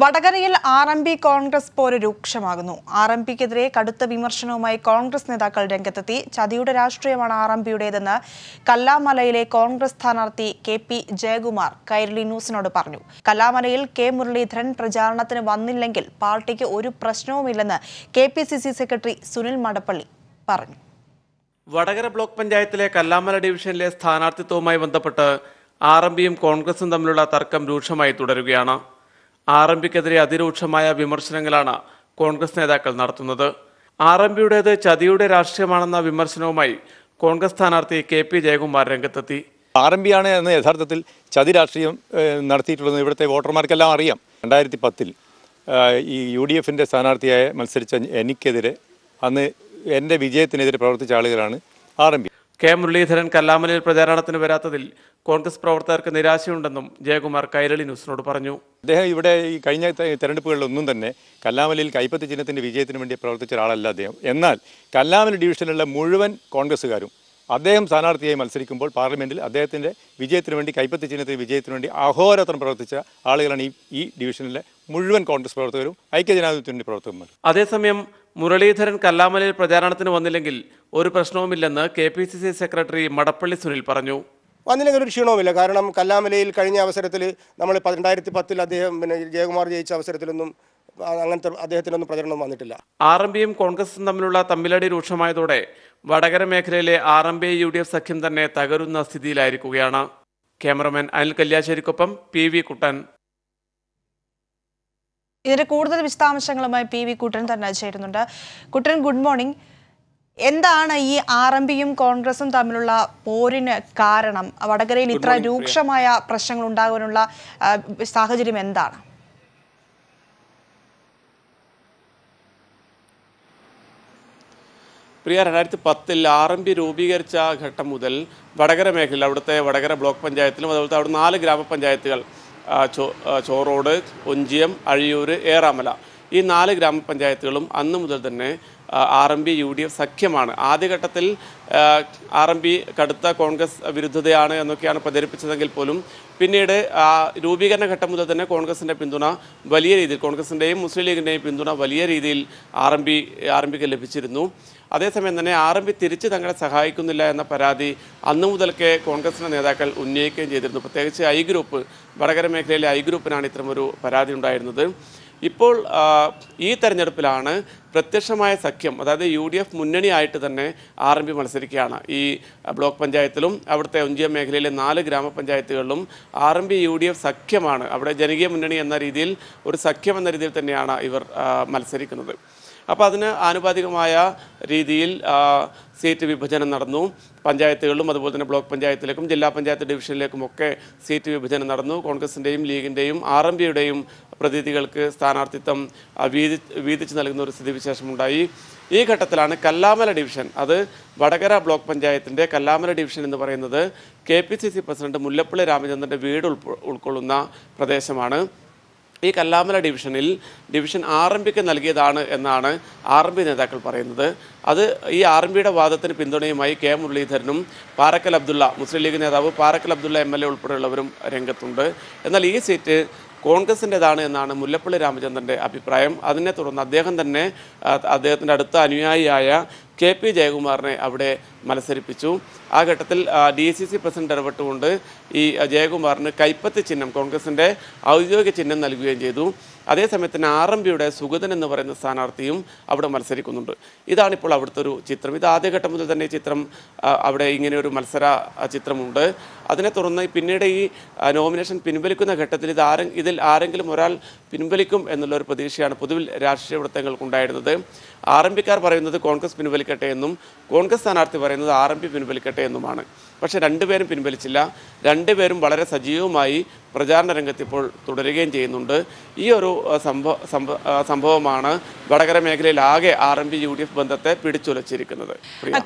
വടകരയിൽ R M P Congress പോര് രൂക്ഷമാകുന്നു R M പിക്കെതിരെ കടുത്ത വിമർശനവുമായി കോൺഗ്രസ് നേതാക്കൾ രംഗത്തെത്തി ചതിയുടെ രാഷ്ട്രീയമാണ് ആർ എം പിയുടേതെന്ന് കല്ലാമലയിലെ കോൺഗ്രസ് സ്ഥാനാർത്ഥി കെ പി ജയകുമാർ കൈരളി ന്യൂസിനോട് പറഞ്ഞു കല്ലാമലയിൽ കെ മുരളീധരൻ പ്രചാരണത്തിന് വന്നില്ലെങ്കിൽ പാർട്ടിക്ക് ഒരു പ്രശ്നവുമില്ലെന്ന് K P C C secretary Sunil Madappally പറഞ്ഞു വടകര ബ്ലോക്ക് പഞ്ചായത്തിലെ കല്ലാമല ഡിവിഷനിലെ സ്ഥാനാർത്ഥിത്വവുമായി ബന്ധപ്പെട്ട് ആർ എം പിയും കോൺഗ്രസും തമ്മിലുള്ള തർക്കം രൂക്ഷമായി തുടരുകയാണ് ആർ എം പിക്കെതിരെ അതിരൂക്ഷമായ വിമർശനങ്ങളാണ് കോൺഗ്രസ് നേതാക്കൾ നടത്തുന്നത് ആർ എം പിയുടേത് ചതിയുടെ രാഷ്ട്രീയമാണെന്ന വിമർശനവുമായി കോൺഗ്രസ് സ്ഥാനാർത്ഥി കെ പി ജയകുമാർ രംഗത്തെത്തി ആർ എം പി ആണ് എന്ന് യഥാർത്ഥത്തിൽ ചതി രാഷ്ട്രീയം നടത്തിയിട്ടുള്ളത് ഇവിടുത്തെ വോട്ടർമാർക്കെല്ലാം അറിയാം രണ്ടായിരത്തി പത്തിൽ ഈ യു ഡി എഫിൻ്റെ സ്ഥാനാർത്ഥിയായ മത്സരിച്ച എനിക്കെതിരെ അന്ന് എൻ്റെ വിജയത്തിനെതിരെ പ്രവർത്തിച്ച ആളുകളാണ് R M P K Muraleedharan കല്ലാമലയിൽ പ്രചാരണത്തിന് വരാത്തതിൽ കോൺഗ്രസ് പ്രവർത്തകർക്ക് നിരാശയുണ്ടെന്നും ജയകുമാർ കൈരളി ന്യൂസിനോട് പറഞ്ഞു അദ്ദേഹം ഇവിടെ ഈ കഴിഞ്ഞ തെരഞ്ഞെടുപ്പുകളിലൊന്നും തന്നെ കല്ലാമലയിൽ കൈപ്പത്തി ചിഹ്നത്തിൻ്റെ വിജയത്തിന് വേണ്ടി പ്രവർത്തിച്ച ഒരാളല്ല അദ്ദേഹം എന്നാൽ കല്ലാമല ഡിവിഷനിലുള്ള മുഴുവൻ കോൺഗ്രസ്സുകാരും അദ്ദേഹം സ്ഥാനാർത്ഥിയായി മത്സരിക്കുമ്പോൾ പാർലമെൻറ്റിൽ അദ്ദേഹത്തിൻ്റെ വിജയത്തിന് വേണ്ടി കൈപ്പത്തി ചിഹ്നത്തിന് വിജയത്തിന് വേണ്ടി അഹോരാത്രം പ്രവർത്തിച്ച ആളുകളാണ് ഈ ഈ ഡിവിഷനിലെ മുഴുവൻ കോൺഗ്രസ് പ്രവർത്തകരും വേണ്ടി പ്രവർത്തകന്മാർ അതേസമയം മുരളീധരൻ കല്ലാമലയിൽ പ്രചാരണത്തിന് വന്നില്ലെങ്കിൽ ഒരു പ്രശ്നവുമില്ലെന്ന് K P C C secretary Madappally Sunil പറഞ്ഞു വന്നില്ലെങ്കിൽ ഒരു ക്ഷീണവുമില്ല കാരണം കല്ലാമലയിൽ കഴിഞ്ഞ അവസരത്തിൽ നമ്മൾ രണ്ടായിരത്തി പത്തിൽ അദ്ദേഹം പിന്നെ ജയകുമാർ ജയിച്ച അവസരത്തിലൊന്നും അങ്ങനത്തെ അദ്ദേഹത്തിനൊന്നും പ്രചരണം വന്നിട്ടില്ല ആർ എം പിയും കോൺഗ്രസും തമ്മിലുള്ള തമ്മിലടി രൂക്ഷമായതോടെ വടകര മേഖലയിലെ R M P U D F സഖ്യം തന്നെ തകരുന്ന സ്ഥിതിയിലായിരിക്കുകയാണ് ക്യാമറമാൻ അനിൽ കല്യാശ്ശേരിക്കൊപ്പം പി വി കുട്ടൻ ഇതിന്റെ കൂടുതൽ വിശദാംശങ്ങളുമായി പി വി കുട്ടൻ തന്നെ ചേരുന്നുണ്ട് കുട്ടൻ ഗുഡ് മോർണിംഗ് എന്താണ് ഈ ആർ എം പിയും കോൺഗ്രസും തമ്മിലുള്ള പോരിന് കാരണം വടകരയിൽ ഇത്ര രൂക്ഷമായ പ്രശ്നങ്ങൾ ഉണ്ടാകാനുള്ള സാഹചര്യം എന്താണ് പ്രിയ രണ്ടായിരത്തി പത്തിൽ ആർ എം പി രൂപീകരിച്ച ഘട്ടം മുതൽ വടകര മേഖലയിൽ അവിടുത്തെ വടകര ബ്ലോക്ക് പഞ്ചായത്തിലും അതുപോലത്തെ അവിടെ നാല് ഗ്രാമപഞ്ചായത്തുകൾ ചോറോട് ഒഞ്ചിയം അഴിയൂർ ഏറാമല ഈ നാല് ഗ്രാമപഞ്ചായത്തുകളും അന്നു മുതൽ തന്നെ R M P U D F സഖ്യമാണ് ആദ്യഘട്ടത്തിൽ ആർ എം പി കടുത്ത കോൺഗ്രസ് വിരുദ്ധതയാണ് എന്നൊക്കെയാണ് പ്രചരിപ്പിച്ചതെങ്കിൽ പോലും പിന്നീട് രൂപീകരണ ഘട്ടം മുതൽ തന്നെ കോൺഗ്രസിൻ്റെ പിന്തുണ വലിയ രീതിയിൽ കോൺഗ്രസിൻ്റെയും മുസ്ലിം ലീഗിൻ്റെയും പിന്തുണ വലിയ രീതിയിൽ R M P R M പിക്ക് ലഭിച്ചിരുന്നു അതേസമയം തന്നെ ആർ എം പി തിരിച്ച് തങ്ങളെ സഹായിക്കുന്നില്ല എന്ന പരാതി അന്നു മുതൽക്കേ കോൺഗ്രസിൻ്റെ നേതാക്കൾ ഉന്നയിക്കുകയും ചെയ്തിരുന്നു പ്രത്യേകിച്ച് ഐ ഗ്രൂപ്പ് വടകര മേഖലയിലെ ഐ ഗ്രൂപ്പിനാണ് ഇത്തരമൊരു പരാതി ഉണ്ടായിരുന്നത് ഇപ്പോൾ ഈ തെരഞ്ഞെടുപ്പിലാണ് പ്രത്യക്ഷമായ സഖ്യം അതായത് യു ഡി എഫ് മുന്നണിയായിട്ട് തന്നെ ആർ എം പി മത്സരിക്കുകയാണ് ഈ ബ്ലോക്ക് പഞ്ചായത്തിലും അവിടുത്തെ ഒഞ്ചിയ മേഖലയിലെ നാല് ഗ്രാമപഞ്ചായത്തുകളിലും R M P U D F സഖ്യമാണ് അവിടെ ജനകീയ മുന്നണി എന്ന രീതിയിൽ ഒരു സഖ്യം എന്ന രീതിയിൽ തന്നെയാണ് ഇവർ മത്സരിക്കുന്നത് അപ്പോൾ അതിന് ആനുപാതികമായ രീതിയിൽ സീറ്റ് വിഭജനം നടന്നു പഞ്ചായത്തുകളിലും അതുപോലെ തന്നെ ബ്ലോക്ക് പഞ്ചായത്തിലേക്കും ജില്ലാ പഞ്ചായത്ത് ഡിവിഷനിലേക്കും ഒക്കെ സീറ്റ് വിഭജനം നടന്നു കോൺഗ്രസിൻ്റെയും ലീഗിൻ്റെയും ആർ എം പിയുടെയും പ്രതിനിധികൾക്ക് സ്ഥാനാർത്ഥിത്വം വീതി വീതിച്ച് നൽകുന്ന ഒരു സ്ഥിതിവിശേഷമുണ്ടായി ഈ ഘട്ടത്തിലാണ് കല്ലാമല ഡിവിഷൻ അത് വടകര ബ്ലോക്ക് പഞ്ചായത്തിൻ്റെ കല്ലാമല ഡിവിഷൻ എന്ന് പറയുന്നത് K P C C president Mullappally രാമചന്ദ്രൻ്റെ വീട് ഉൾക്കൊള്ളുന്ന പ്രദേശമാണ് ഈ കല്ലാമല ഡിവിഷനിൽ ഡിവിഷൻ ആർ എം പിക്ക് നൽകിയതാണ് എന്നാണ് ആർ എം പി നേതാക്കൾ പറയുന്നത് അത് ഈ ആർ എം പിയുടെ വാദത്തിന് പിന്തുണയുമായി കെ മുരളീധരനും പാറക്കൽ അബ്ദുള്ള മുസ്ലിം ലീഗ് നേതാവ് Parakkal Abdulla M L A ഉൾപ്പെടെയുള്ളവരും രംഗത്തുണ്ട് എന്നാൽ ഈ സീറ്റ് കോൺഗ്രസിൻ്റെതാണ് എന്നാണ് മുല്ലപ്പള്ളി രാമചന്ദ്രൻ്റെ അഭിപ്രായം അതിനെ തുടർന്ന് അദ്ദേഹം തന്നെ അദ്ദേഹത്തിൻ്റെ അടുത്ത അനുയായിയായ കെ പി ജയകുമാറിനെ അവിടെ മത്സരിപ്പിച്ചു ആ ഘട്ടത്തിൽ ഡി സി സി പ്രസിഡന്റ് ഇടപെട്ടുകൊണ്ട് ഈ ജയകുമാറിന് കൈപ്പത്ത് ചിഹ്നം കോൺഗ്രസിൻ്റെ ഔദ്യോഗിക ചിഹ്നം നൽകുകയും ചെയ്തു അതേസമയത്ത് തന്നെ ആർ എം പിയുടെ സുഗതൻ എന്ന് പറയുന്ന സ്ഥാനാർത്ഥിയും അവിടെ മത്സരിക്കുന്നുണ്ട് ഇതാണിപ്പോൾ അവിടുത്തെ ഒരു ചിത്രം ഇത് ആദ്യഘട്ടം മുതൽ തന്നെ ചിത്രം അവിടെ ഇങ്ങനെ ഒരു മത്സര ചിത്രമുണ്ട് അതിനെ തുടർന്ന് പിന്നീട് ഈ നോമിനേഷൻ പിൻവലിക്കുന്ന ഘട്ടത്തിൽ ഇത് ആരെ ഇതിൽ ആരെങ്കിലും ഒരാൾ പിൻവലിക്കും എന്നുള്ളൊരു പ്രതീക്ഷയാണ് പൊതുവിൽ രാഷ്ട്രീയ വൃത്തങ്ങൾക്കുണ്ടായിരുന്നത് ആർ എം പിക്കാർ പറയുന്നത് കോൺഗ്രസ് പിൻവലിക്കട്ടെ എന്നും കോൺഗ്രസ് സ്ഥാനാർത്ഥി പറയുന്നത് ആർ എം പി പിൻവലിക്കട്ടെ എന്നുമാണ് പക്ഷേ രണ്ടുപേരും പിൻവലിച്ചില്ല രണ്ടുപേരും വളരെ സജീവമായി പ്രചാരണ രംഗത്ത് ഇപ്പോൾ തുടരുകയും ചെയ്യുന്നുണ്ട് ഈ ഒരു സംഭവ സംഭവമാണ് വടകര മേഖലയിൽ ആകെ R M P U D F ബന്ധത്തെ പിടിച്ചുലച്ചിരിക്കുന്നത്